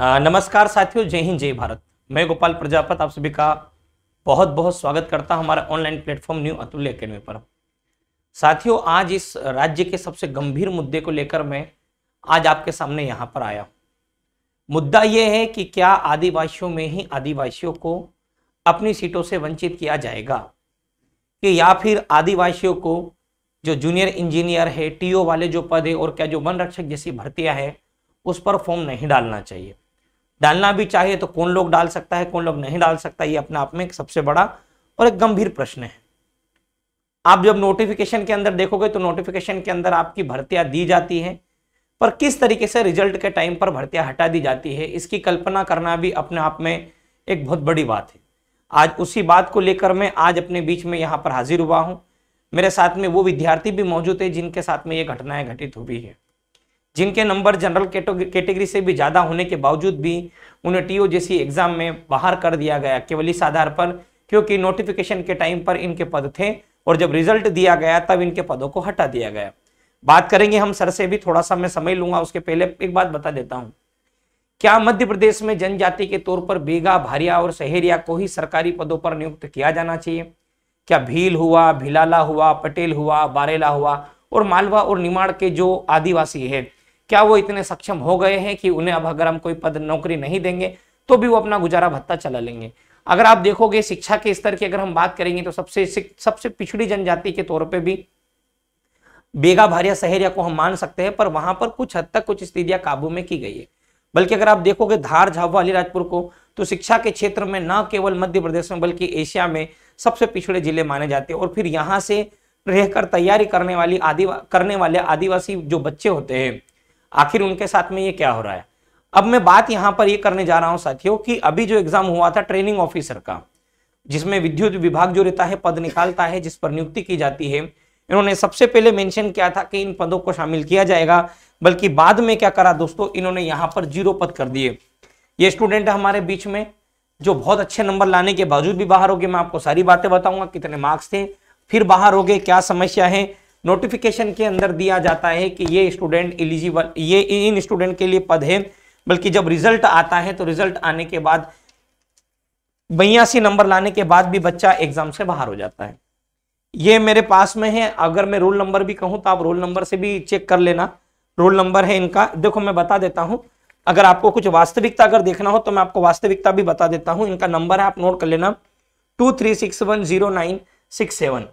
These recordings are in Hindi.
नमस्कार साथियों जय हिंद जय भारत मैं गोपाल प्रजापत आप सभी का बहुत बहुत स्वागत करता हूं हमारे online platform new Atulya academy पर साथियों आज इस राज्य के सबसे गंभीर मुद्दे को लेकर मैं आज आपके सामने यहाँ पर आया मुद्दा यह है कि क्या आदिवासियों में ही आदिवासियों को अपनी सीटों से वंचित किया जाएगा कि या फिर आदिवासियों को जो जूनियर इंजीनियर है टीओ वाले जो पद है और क्या जो वन रक्षक जैसी भर्तियां है उस पर फॉर्म नहीं डालना चाहिए डालना भी चाहिए तो कौन लोग डाल सकता है कौन लोग नहीं डाल सकता ये अपने आप में सबसे बड़ा और एक गंभीर प्रश्न है आप जब नोटिफिकेशन के अंदर देखोगे तो नोटिफिकेशन के अंदर आपकी भर्तियां दी जाती हैं पर किस तरीके से रिजल्ट के टाइम पर भर्तियां हटा दी जाती है इसकी कल्पना करना भी अपने आप में एक बहुत बड़ी बात है आज उसी बात को लेकर मैं आज अपने बीच में यहाँ पर हाजिर हुआ हूँ मेरे साथ में वो विद्यार्थी भी मौजूद है जिनके साथ में ये घटनाएं घटित हुई है जिनके नंबर जनरल कैटेगरी से भी ज़्यादा होने के बावजूद भी उन्हें टीओ जैसी एग्जाम में बाहर कर दिया गया केवल इस आधार पर क्योंकि नोटिफिकेशन के टाइम पर इनके पद थे और जब रिजल्ट दिया गया तब इनके पदों को हटा दिया गया बात करेंगे हम सर से भी थोड़ा सा मैं समय लूंगा उसके पहले एक बात बता देता हूँ क्या मध्य प्रदेश में जनजाति के तौर पर बेगा भारिया और सहेरिया को ही सरकारी पदों पर नियुक्त किया जाना चाहिए क्या भील हुआ भिलाला हुआ पटेल हुआ बारेला हुआ और मालवा और निमाड़ के जो आदिवासी है क्या वो इतने सक्षम हो गए हैं कि उन्हें अब अगर हम कोई पद नौकरी नहीं देंगे तो भी वो अपना गुजारा भत्ता चला लेंगे अगर आप देखोगे शिक्षा के स्तर की अगर हम बात करेंगे तो सबसे सबसे पिछड़ी जनजाति के तौर पर भी बेगा भारिया सहरिया को हम मान सकते हैं पर वहां पर कुछ हद तक कुछ स्थितियां काबू में की गई है बल्कि अगर आप देखोगे धार झाबुआ अलीराजपुर को तो शिक्षा के क्षेत्र में न केवल मध्य प्रदेश में बल्कि एशिया में सबसे पिछड़े जिले माने जाते हैं और फिर यहाँ से रहकर तैयारी करने वाली आदि करने वाले आदिवासी जो बच्चे होते हैं आखिर उनके साथ में ये क्या हो रहा है अब मैं बात यहां पर ये करने जा रहा हूं साथियों कि अभी जो एग्जाम हुआ था ट्रेनिंग ऑफिसर का जिसमें विद्युत विभाग जो रहता है पद निकालता है जिस पर नियुक्ति की जाती है इन्होंने सबसे पहले मेंशन किया था कि इन पदों को शामिल किया जाएगा बल्कि बाद में क्या करा दोस्तों इन्होंने यहाँ पर जीरो पद कर दिए ये स्टूडेंट हमारे बीच में जो बहुत अच्छे नंबर लाने के बावजूद भी बाहर हो गए मैं आपको सारी बातें बताऊंगा कितने मार्क्स थे फिर बाहर हो गए क्या समस्या है नोटिफिकेशन के अंदर दिया जाता है कि ये स्टूडेंट एलिजिबल ये इन स्टूडेंट के लिए पद है बल्कि जब रिजल्ट आता है तो रिजल्ट आने के बाद बयासी नंबर लाने के बाद भी बच्चा एग्जाम से बाहर हो जाता है ये मेरे पास में है अगर मैं रोल नंबर भी कहूँ तो आप रोल नंबर से भी चेक कर लेना रोल नंबर है इनका देखो मैं बता देता हूँ अगर आपको कुछ वास्तविकता अगर देखना हो तो मैं आपको वास्तविकता भी बता देता हूँ इनका नंबर है आप नोट कर लेना two three six one zero nine six seven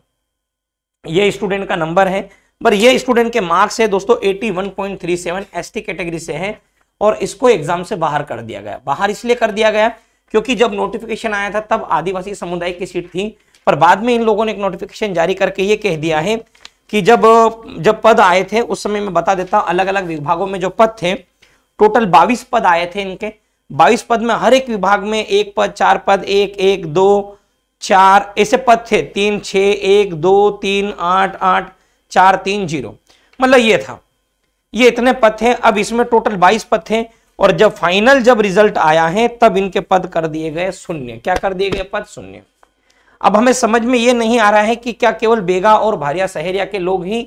ये स्टूडेंट का नंबर है पर ये स्टूडेंट के मार्क्स है दोस्तों 81.37 एसटी कैटेगरी से है और इसको एग्जाम से बाहर कर दिया गया बाहर इसलिए कर दिया गया क्योंकि जब नोटिफिकेशन आया था तब आदिवासी समुदाय की सीट थी पर बाद में इन लोगों ने एक नोटिफिकेशन जारी करके ये कह दिया है कि जब जब पद आए थे उस समय मैं बता देता अलग अलग विभागों में जो पद थे टोटल बाईस पद आए थे इनके बाईस पद में हर एक विभाग में एक पद चार पद एक एक दो चार ऐसे पद थे तीन छ एक दो तीन आठ आठ चार तीन जीरो मतलब ये था ये इतने पद थे अब इसमें टोटल बाईस पद थे और जब फाइनल जब रिजल्ट आया है तब इनके पद कर दिए गए शून्य क्या कर दिए गए पद शून्य अब हमें समझ में ये नहीं आ रहा है कि क्या केवल बेगा और भारिया सहरिया के लोग ही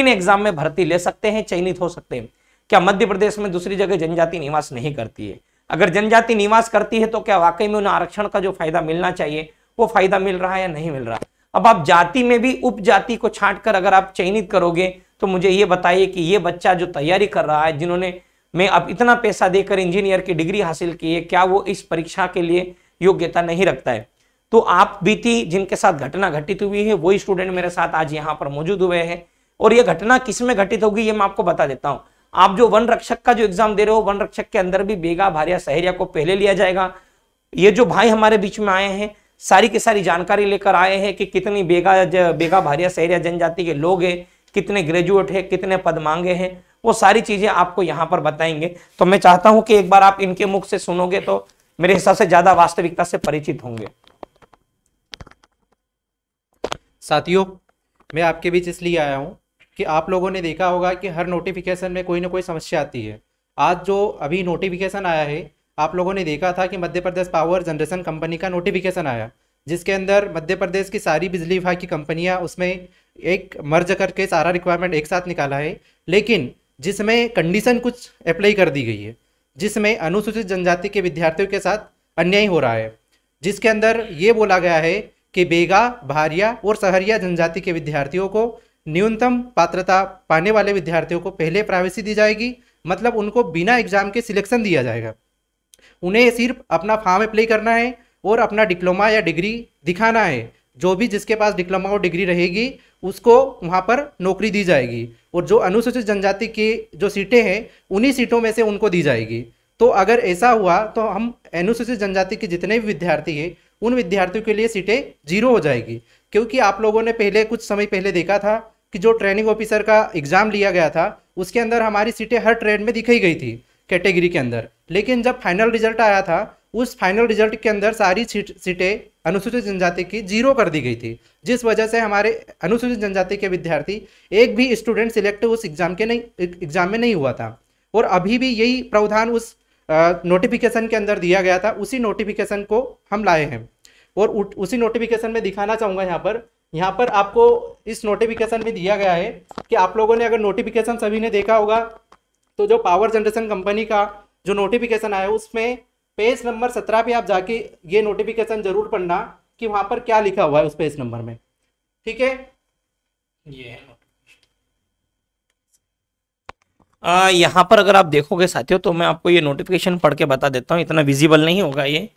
इन एग्जाम में भर्ती ले सकते हैं चयनित हो सकते हैं क्या मध्य प्रदेश में दूसरी जगह जनजाति निवास नहीं करती है अगर जनजाति निवास करती है तो क्या वाकई में उन्हें आरक्षण का जो फायदा मिलना चाहिए वो फायदा मिल रहा है या नहीं मिल रहा अब आप जाति में भी उपजाति को छाट कर अगर आप चयनित करोगे तो मुझे ये बताइए कि ये बच्चा जो तैयारी कर रहा है जिन्होंने मैं अब इतना पैसा देकर इंजीनियर की डिग्री हासिल की है क्या वो इस परीक्षा के लिए योग्यता नहीं रखता है तो आप बीती जिनके साथ घटना घटित हुई है वही स्टूडेंट मेरे साथ आज यहाँ पर मौजूद हुए हैं और ये घटना किस में घटित होगी ये मैं आपको बता देता हूँ आप जो वन रक्षक का जो एग्जाम दे रहे हो वन रक्षक के अंदर भी बेगा भारिया सहरिया को पहले लिया जाएगा ये जो भाई हमारे बीच में आए हैं सारी की सारी जानकारी लेकर आए हैं कि कितनी बेगा बेगा भारिया सहरिया जनजाति के लोग हैं कितने ग्रेजुएट है कितने पद मांगे हैं वो सारी चीज़ें आपको यहाँ पर बताएंगे तो मैं चाहता हूँ कि एक बार आप इनके मुख से सुनोगे तो मेरे हिसाब से ज़्यादा वास्तविकता से परिचित होंगे साथियों मैं आपके बीच इसलिए आया हूँ कि आप लोगों ने देखा होगा कि हर नोटिफिकेशन में कोई ना कोई समस्या आती है आज जो अभी नोटिफिकेशन आया है आप लोगों ने देखा था कि Madhya Pradesh power generation company का नोटिफिकेशन आया जिसके अंदर मध्य प्रदेश की सारी बिजली विभाग की कंपनियां उसमें एक मर्ज करके सारा रिक्वायरमेंट एक साथ निकाला है लेकिन जिसमें कंडीशन कुछ अप्लाई कर दी गई है जिसमें अनुसूचित जनजाति के विद्यार्थियों के साथ अन्याय हो रहा है जिसके अंदर ये बोला गया है कि बेगा भारिया और सहरिया जनजाति के विद्यार्थियों को न्यूनतम पात्रता पाने वाले विद्यार्थियों को पहले प्राइवेसी दी जाएगी मतलब उनको बिना एग्जाम के सिलेक्शन दिया जाएगा उन्हें सिर्फ अपना फॉर्म अप्लाई करना है और अपना डिप्लोमा या डिग्री दिखाना है जो भी जिसके पास डिप्लोमा और डिग्री रहेगी उसको वहाँ पर नौकरी दी जाएगी और जो अनुसूचित जनजाति की जो सीटें हैं उन्हीं सीटों में से उनको दी जाएगी तो अगर ऐसा हुआ तो हम अनुसूचित जनजाति के जितने भी विद्यार्थी हैं उन विद्यार्थियों के लिए सीटें जीरो हो जाएगी क्योंकि आप लोगों ने पहले कुछ समय पहले देखा था कि जो ट्रेनिंग ऑफिसर का एग्ज़ाम लिया गया था उसके अंदर हमारी सीटें हर ट्रेड में दिखाई गई थी कैटेगरी के अंदर लेकिन जब फाइनल रिजल्ट आया था उस फाइनल रिजल्ट के अंदर सारी सीटें अनुसूचित जनजाति की जीरो कर दी गई थी जिस वजह से हमारे अनुसूचित जनजाति के विद्यार्थी एक भी स्टूडेंट सिलेक्ट उस एग्जाम के नहीं एग्जाम में नहीं हुआ था और अभी भी यही प्रावधान उस नोटिफिकेशन के अंदर दिया गया था उसी नोटिफिकेशन को हम लाए हैं और उसी नोटिफिकेशन में दिखाना चाहूँगा यहाँ पर यहाँ पर आपको इस नोटिफिकेशन में दिया गया है कि आप लोगों ने अगर नोटिफिकेशन सभी ने देखा होगा तो जो पावर जनरेशन कंपनी का जो नोटिफिकेशन आया उसमें पेज नंबर सत्रह पे आप जाके ये नोटिफिकेशन जरूर पढ़ना कि वहां पर क्या लिखा हुआ है उस पेज नंबर में ठीक है ये आ, यहाँ पर अगर आप देखोगे साथियों तो मैं आपको ये नोटिफिकेशन पढ़ के बता देता हूँ इतना विजिबल नहीं होगा ये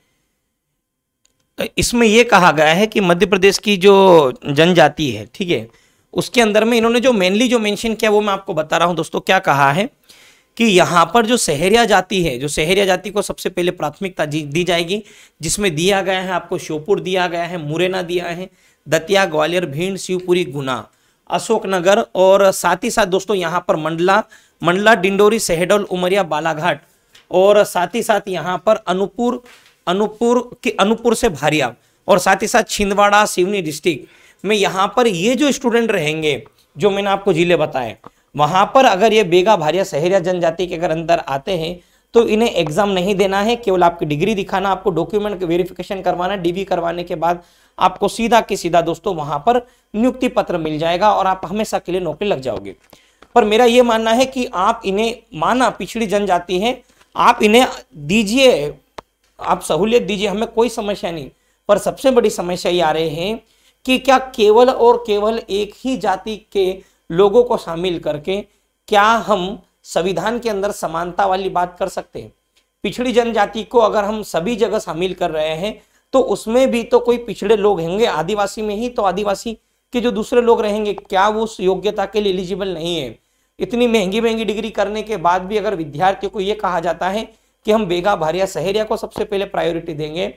तो इसमें यह कहा गया है कि मध्य प्रदेश की जो जनजाति है ठीक है उसके अंदर में इन्होंने जो मेनली जो मेंशन किया वो मैं आपको बता रहा हूँ दोस्तों क्या कहा है कि यहाँ पर जो सहरिया जाति है जो सहरिया जाति को सबसे पहले प्राथमिकता दी जाएगी जिसमें दिया गया है आपको श्योपुर दिया गया है मुरैना दिया है दतिया ग्वालियर भिंड शिवपुरी गुना अशोकनगर और साथ ही साथ दोस्तों यहाँ पर मंडला मंडला डिंडोरी सहडोल उमरिया बालाघाट और साथ ही साथ यहाँ पर अनुपुर अनूपपुर के अनूपपुर से भारिया और साथ ही साथ छिंदवाड़ा सिवनी डिस्ट्रिक्ट में यहाँ पर ये जो स्टूडेंट रहेंगे जो मैंने आपको जिले बताए वहां पर अगर ये बेगा भारिया सहरिया जनजाति के अगर अंदर आते हैं तो इन्हें एग्जाम नहीं देना है केवल आपकी डिग्री दिखाना आपको डॉक्यूमेंट वेरिफिकेशन करवाना डीवी करवाने के बाद आपको सीधा के सीधा दोस्तों वहां पर नियुक्ति पत्र मिल जाएगा और आप हमेशा के लिए नौकरी लग जाओगे पर मेरा ये मानना है कि आप इन्हें माना पिछड़ी जनजाति है आप इन्हें दीजिए आप सहूलियत दीजिए हमें कोई समस्या नहीं पर सबसे बड़ी समस्या ये आ रही है कि क्या केवल और केवल एक ही जाति के लोगों को शामिल करके क्या हम संविधान के अंदर समानता वाली बात कर सकते हैं पिछड़ी जनजाति को अगर हम सभी जगह शामिल कर रहे हैं तो उसमें भी तो कोई पिछड़े लोग होंगे आदिवासी में ही तो आदिवासी के जो दूसरे लोग रहेंगे क्या वो उस योग्यता के लिए एलिजिबल नहीं है इतनी महंगी महंगी डिग्री करने के बाद भी अगर विद्यार्थियों को ये कहा जाता है कि हम बेगा भारिया सहेरिया को सबसे पहले प्रायोरिटी देंगे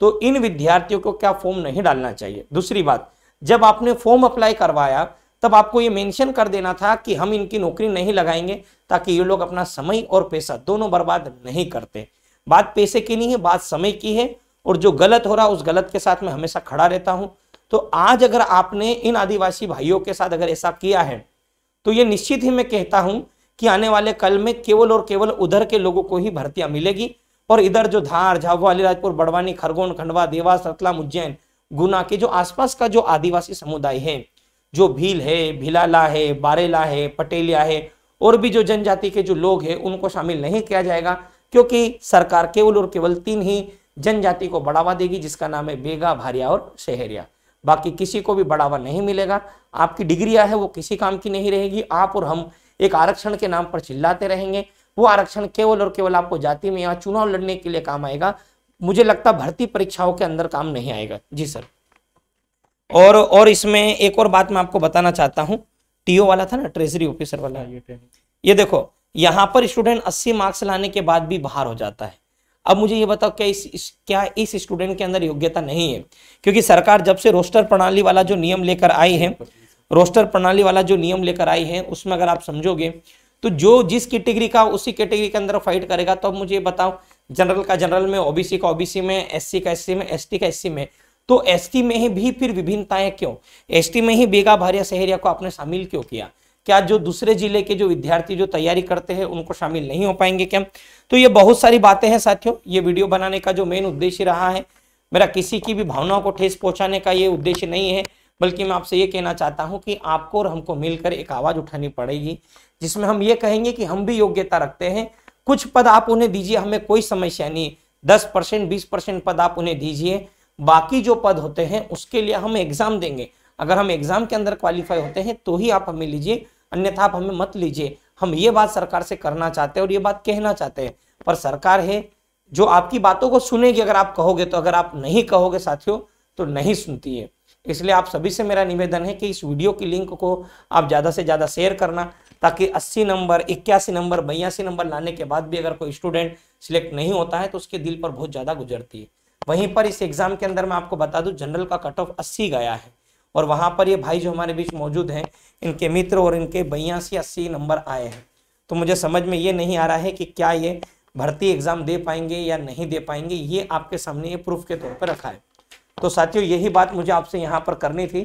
तो इन विद्यार्थियों को क्या फॉर्म नहीं डालना चाहिए दूसरी बात जब आपने फॉर्म अप्लाई करवाया तब आपको ये मेंशन कर देना था कि हम इनकी नौकरी नहीं लगाएंगे ताकि ये लोग अपना समय और पैसा दोनों बर्बाद नहीं करते बात पैसे की नहीं है बात समय की है और जो गलत हो रहा उस गलत के साथ मैं हमेशा खड़ा रहता हूँ तो आज अगर आपने इन आदिवासी भाइयों के साथ अगर ऐसा किया है तो ये निश्चित ही मैं कहता हूँ कि आने वाले कल में केवल और केवल उधर के लोगों को ही भर्तियां मिलेगी और इधर जो धार झाबुआ अलीराजपुर बड़वानी खरगोन खंडवा देवास रतलाम उज्जैन गुना के जो आसपास का जो आदिवासी समुदाय है जो भील है भिलाला है बारेला है पटेलिया है और भी जो जनजाति के जो लोग हैं उनको शामिल नहीं किया जाएगा क्योंकि सरकार केवल और केवल तीन ही जनजाति को बढ़ावा देगी जिसका नाम है बेगा भारिया और शहरिया बाकी किसी को भी बढ़ावा नहीं मिलेगा आपकी डिग्रिया है वो किसी काम की नहीं रहेगी आप और हम एक आरक्षण के नाम पर चिल्लाते रहेंगे वो आरक्षण केवल और केवल आपको जाति में यहाँ चुनाव लड़ने के लिए काम आएगा मुझे लगता भर्ती परीक्षाओं के अंदर काम नहीं आएगा जी सर और और इसमें एक और बात मैं आपको बताना चाहता हूँ टीओ वाला था ना ट्रेजरी ऑफिसर वाला हाँ, ये देखो यहाँ पर स्टूडेंट 80 मार्क्स लाने के बाद भी बाहर हो जाता है अब मुझे ये बताओ क्या इस, इस क्या इस स्टूडेंट के अंदर योग्यता नहीं है क्योंकि सरकार जब से रोस्टर प्रणाली वाला जो नियम लेकर आई है रोस्टर प्रणाली वाला जो नियम लेकर आई है उसमें अगर आप समझोगे तो जो जिस कैटेगरी का उसी कैटेगरी के अंदर फाइट करेगा तो अब मुझे बताओ जनरल का जनरल में ओबीसी का ओबीसी में एससी का एससी में एसटी का एससी में तो एसटी में भी फिर विभिन्नताएं क्यों एसटी में ही बेगा भारिया सहरिया को आपने शामिल क्यों किया क्या जो दूसरे जिले के जो विद्यार्थी जो तैयारी करते हैं उनको शामिल नहीं हो पाएंगे क्या तो ये बहुत सारी बातें हैं साथियों ये वीडियो बनाने का जो मेन उद्देश्य रहा है मेरा किसी की भी भावनाओं को ठेस पहुंचाने का ये उद्देश्य नहीं है बल्कि मैं आपसे ये कहना चाहता हूं कि आपको और हमको मिलकर एक आवाज उठानी पड़ेगी जिसमें हम ये कहेंगे कि हम भी योग्यता रखते हैं कुछ पद आप उन्हें दीजिए हमें कोई समस्या नहीं दस परसेंट बीस परसेंट पद आप उन्हें दीजिए बाकी जो पद होते हैं उसके लिए हम एग्जाम देंगे अगर हम एग्जाम के अंदर क्वालिफाई होते हैं तो ही आप हमें लीजिए अन्यथा आप हमें मत लीजिए हम ये बात सरकार से करना चाहते हैं और ये बात कहना चाहते हैं पर सरकार है जो आपकी बातों को सुनेगी अगर आप कहोगे तो अगर आप नहीं कहोगे साथियों तो नहीं सुनती है इसलिए आप सभी से मेरा निवेदन है कि इस वीडियो की लिंक को आप ज़्यादा से ज़्यादा शेयर करना ताकि 80 नंबर इक्यासी नंबर बयासी नंबर लाने के बाद भी अगर कोई स्टूडेंट सिलेक्ट नहीं होता है तो उसके दिल पर बहुत ज़्यादा गुजरती है वहीं पर इस एग्जाम के अंदर मैं आपको बता दूं जनरल का कट ऑफ अस्सी गया है और वहां पर ये भाई जो हमारे बीच मौजूद हैं इनके मित्र और इनके बयासी अस्सी नंबर आए हैं तो मुझे समझ में ये नहीं आ रहा है कि क्या ये भर्ती एग्जाम दे पाएंगे या नहीं दे पाएंगे ये आपके सामने ये प्रूफ के तौर पर रखा है तो साथियों यही बात मुझे आपसे यहाँ पर करनी थी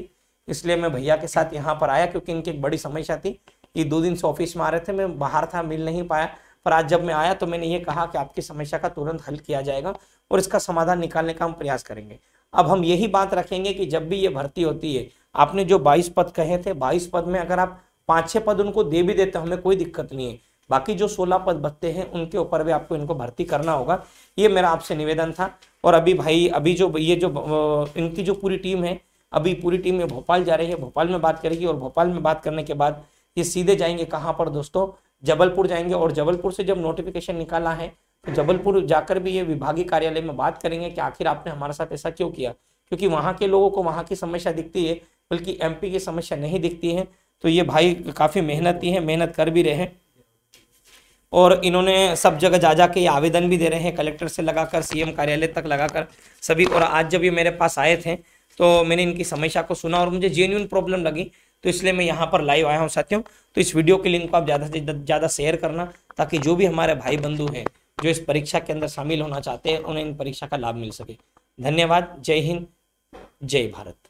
इसलिए मैं भैया के साथ यहाँ पर आया क्योंकि इनकी एक बड़ी समस्या थी ये दो दिन से ऑफिस में आ रहे थे मैं बाहर था मिल नहीं पाया पर आज जब मैं आया तो मैंने ये कहा कि आपकी समस्या का तुरंत हल किया जाएगा और इसका समाधान निकालने का हम प्रयास करेंगे अब हम यही बात रखेंगे कि जब भी ये भर्ती होती है आपने जो 22 पद कहे थे 22 पद में अगर आप पाँच छः पद उनको दे भी देते हमें कोई दिक्कत नहीं है बाकी जो सोलह पद बचते हैं उनके ऊपर भी आपको इनको भर्ती करना होगा ये मेरा आपसे निवेदन था और अभी भाई अभी जो ये जो इनकी जो पूरी टीम है अभी पूरी टीम भोपाल जा रही है भोपाल में बात करेगी और भोपाल में बात करने के बाद ये सीधे जाएंगे कहाँ पर दोस्तों जबलपुर जाएंगे और जबलपुर से जब नोटिफिकेशन निकाला है तो जबलपुर जाकर भी ये विभागीय कार्यालय में बात करेंगे कि आखिर आपने हमारे साथ ऐसा क्यों किया क्योंकि वहाँ के लोगों को वहाँ की समस्या दिखती है बल्कि एमपी की समस्या नहीं दिखती है तो ये भाई काफ़ी मेहनती है मेहनत कर भी रहे हैं और इन्होंने सब जगह जा जा के आवेदन भी दे रहे हैं कलेक्टर से लगाकर सीएम कार्यालय तक लगाकर सभी और आज जब ये मेरे पास आए थे तो मैंने इनकी समस्या को सुना और मुझे जेन्यून प्रॉब्लम लगी तो इसलिए मैं यहाँ पर लाइव आया हूँ साथियों तो इस वीडियो के लिंक को आप ज़्यादा से ज़्यादा शेयर करना ताकि जो भी हमारे भाई बंधु हैं जो इस परीक्षा के अंदर शामिल होना चाहते हैं उन्हें इन परीक्षा का लाभ मिल सके धन्यवाद जय हिंद जय भारत